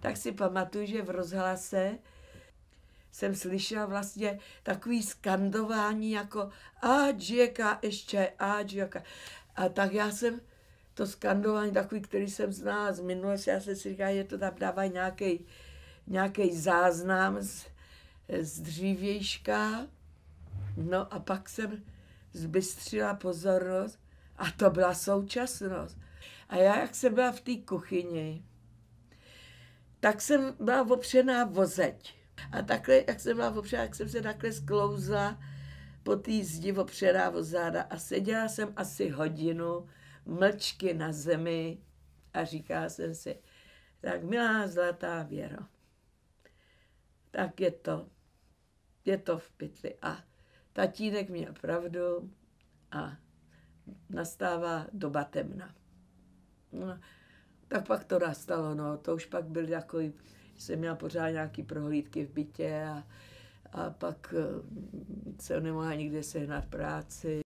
tak si pamatuju, že v rozhlase jsem slyšela vlastně takový skandování jako Adžieka ještě, Adžieka. A tak já jsem to skandování takový, který jsem znala z minulosti, já jsem si říkala, že to tam dává nějaký nějaký záznam z, z dřívějška. No a pak jsem zbystřila pozornost a to byla současnost. A já, jak jsem byla v té kuchyni, tak jsem byla opřená vozeď. A takhle, jak jsem byla opřená, jak jsem se takhle sklouzla po té zdi opřená o záda a seděla jsem asi hodinu mlčky na zemi a říkala jsem si, tak milá zlatá Věro, tak je to, je to v pytli. A tatínek měl pravdu a nastává doba temna. No, tak pak to nastalo, no, to už pak byl takový, jsem měla pořád nějaký prohlídky v bytě a, a pak eh, se nemohla nikde sehnat práci.